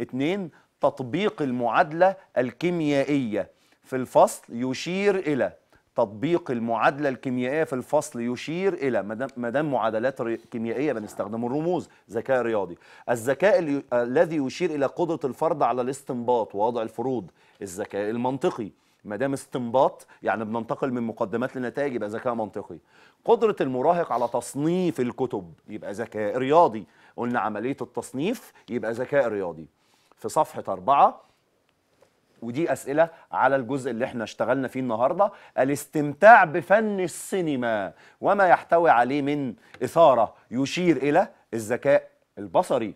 اتنين تطبيق المعادلة الكيميائية في الفصل يشير إلى تطبيق المعادله الكيميائيه في الفصل يشير الى ما دام معادلات كيميائيه بنستخدم الرموز ذكاء رياضي الذكاء الذي يشير الى قدره الفرد على الاستنباط ووضع الفروض الذكاء المنطقي ما دام استنباط يعني بننتقل من مقدمات لنتائج يبقى ذكاء منطقي قدره المراهق على تصنيف الكتب يبقى ذكاء رياضي قلنا عمليه التصنيف يبقى ذكاء رياضي في صفحه أربعة ودي اسئله على الجزء اللي احنا اشتغلنا فيه النهارده الاستمتاع بفن السينما وما يحتوي عليه من اثاره يشير الى الذكاء البصري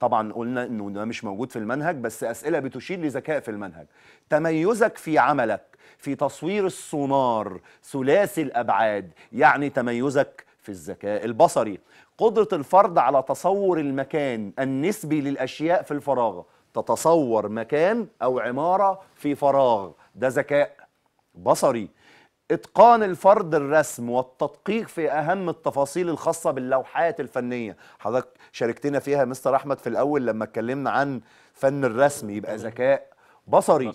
طبعا قلنا انه ده مش موجود في المنهج بس اسئله بتشير لذكاء في المنهج تميزك في عملك في تصوير السونار ثلاثي الابعاد يعني تميزك في الذكاء البصري قدره الفرد على تصور المكان النسبي للاشياء في الفراغ تتصور مكان أو عمارة في فراغ ده ذكاء بصري اتقان الفرد الرسم والتدقيق في اهم التفاصيل الخاصه باللوحات الفنيه حضرتك شاركتنا فيها مستر احمد في الاول لما اتكلمنا عن فن الرسم يبقى ذكاء بصري.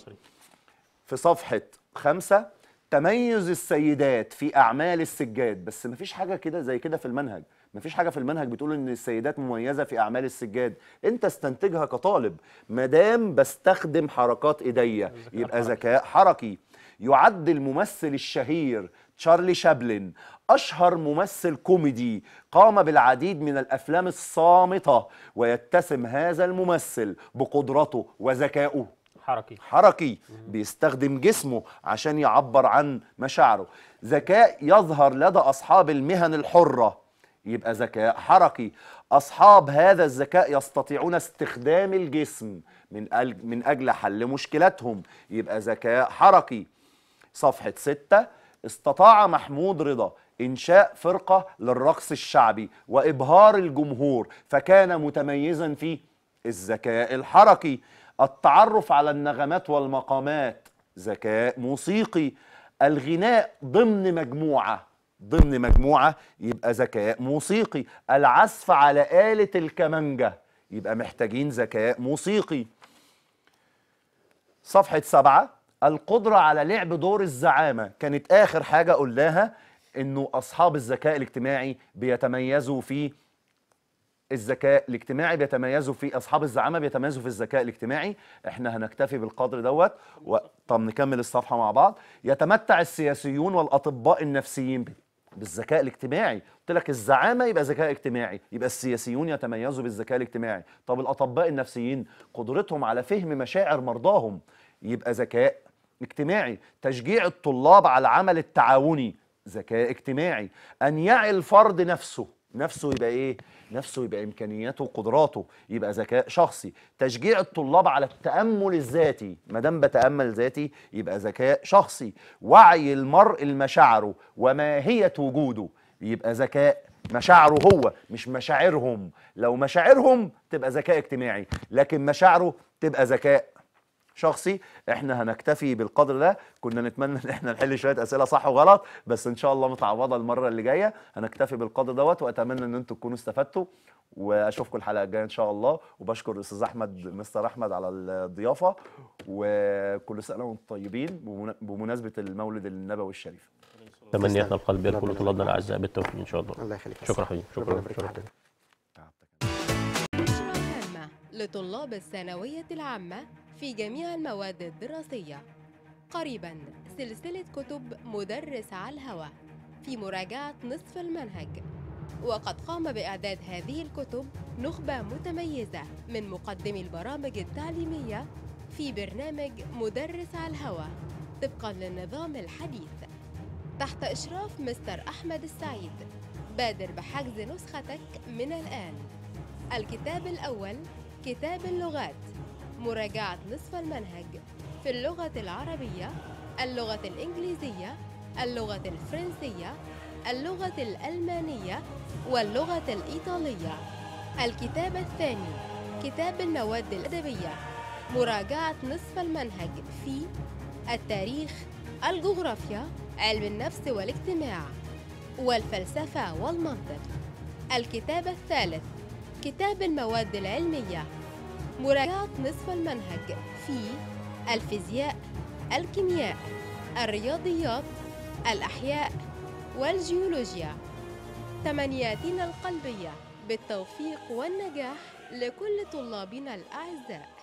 في صفحه خمسة تميز السيدات في اعمال السجاد بس مفيش حاجه كده زي كده في المنهج مفيش حاجه في المنهج بتقول ان السيدات مميزه في اعمال السجاد انت استنتجها كطالب ما دام بستخدم حركات ايديا يبقى ذكاء حركي يعد الممثل الشهير تشارلي شابلن أشهر ممثل كوميدي قام بالعديد من الأفلام الصامتة ويتسم هذا الممثل بقدرته وذكائه حركي حركي بيستخدم جسمه عشان يعبر عن مشاعره ذكاء يظهر لدى أصحاب المهن الحرة يبقى ذكاء حركي أصحاب هذا الذكاء يستطيعون استخدام الجسم من, من أجل حل مشكلاتهم يبقى ذكاء حركي صفحة 6 استطاع محمود رضا إنشاء فرقة للرقص الشعبي وإبهار الجمهور فكان متميزا في الذكاء الحركي التعرف على النغمات والمقامات ذكاء موسيقي الغناء ضمن مجموعة ضمن مجموعة يبقى ذكاء موسيقي العزف على آلة الكمانجة يبقى محتاجين ذكاء موسيقي صفحة سبعة القدرة على لعب دور الزعامة كانت آخر حاجة قلناها إنه أصحاب الذكاء الاجتماعي بيتميزوا في الذكاء الاجتماعي بيتميزوا في أصحاب الزعامة بيتميزوا في الذكاء الاجتماعي إحنا هنكتفي بالقدر دوت و... طب نكمل الصفحة مع بعض يتمتع السياسيون والأطباء النفسيين بالذكاء الاجتماعي قلت لك الزعامه يبقى ذكاء اجتماعي يبقى السياسيون يتميزوا بالذكاء الاجتماعي طب الاطباء النفسيين قدرتهم على فهم مشاعر مرضاهم يبقى ذكاء اجتماعي تشجيع الطلاب على العمل التعاوني ذكاء اجتماعي ان يعي الفرد نفسه نفسه يبقى ايه نفسه يبقى امكانياته وقدراته يبقى ذكاء شخصي تشجيع الطلاب على التامل الذاتي ما دام بتامل ذاتي يبقى ذكاء شخصي وعي المرء لمشاعره وماهيه وجوده يبقى ذكاء مشاعره هو مش مشاعرهم لو مشاعرهم تبقى ذكاء اجتماعي لكن مشاعره تبقى ذكاء شخصي احنا هنكتفي بالقدر ده كنا نتمنى ان احنا نحل شويه اسئله صح وغلط بس ان شاء الله متعوضه المره اللي جايه هنكتفي بالقدر دوت واتمنى ان انتم تكونوا استفدتوا واشوفكم الحلقه الجايه ان شاء الله وبشكر الاستاذ احمد مستر احمد على الضيافه وكل سنه وانتم طيبين بمناسبه المولد النبوي الشريف تمنياتنا القلبيه لكل طلابنا الاعزاء بالتوفيق ان شاء الله الله يخليك شكرا حبيبي شكرا شكرا لطلاب الثانويه العامه في جميع المواد الدراسية قريبا سلسلة كتب مدرس على الهواء في مراجعة نصف المنهج وقد قام بإعداد هذه الكتب نخبة متميزة من مقدمي البرامج التعليمية في برنامج مدرس على الهواء طبقا للنظام الحديث تحت إشراف مستر أحمد السعيد بادر بحجز نسختك من الآن الكتاب الأول كتاب اللغات مراجعة نصف المنهج في اللغة العربية، اللغة الإنجليزية، اللغة الفرنسية، اللغة الألمانية، واللغة الإيطالية. الكتاب الثاني كتاب المواد الأدبية مراجعة نصف المنهج في التاريخ، الجغرافيا، علم النفس والاجتماع، والفلسفة والمنطق. الكتاب الثالث كتاب المواد العلمية مراجعة نصف المنهج في الفيزياء الكيمياء الرياضيات الأحياء والجيولوجيا تمنياتنا القلبية بالتوفيق والنجاح لكل طلابنا الأعزاء